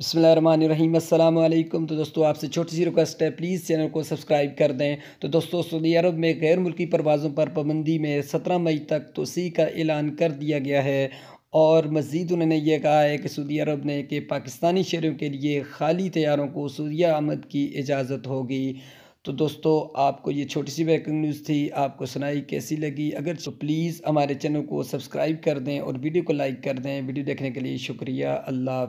बसमिल तो दोस्तों आपसे छोटी सी रिक्वेस्ट है प्लीज़ चैनल को सब्सक्राइब कर दें तो दोस्तों सऊदी अरब में गैर मुल्की परवाज़ों पर पाबंदी में सत्रह मई तक तोसी का ऐलान कर दिया गया है और मज़ीद उन्होंने यह कहा है कि सऊदी अरब ने कि पाकिस्तानी शहरों के लिए खाली तैयारों को सऊदी आमद की इजाज़त होगी तो दोस्तों आपको ये छोटी सी ब्रेकिंग न्यूज़ थी आपको सुनाई कैसी लगी अगर तो प्लीज़ हमारे चैनल को सब्सक्राइब कर दें और वीडियो को लाइक कर दें वीडियो देखने के लिए शुक्रिया अल्लाह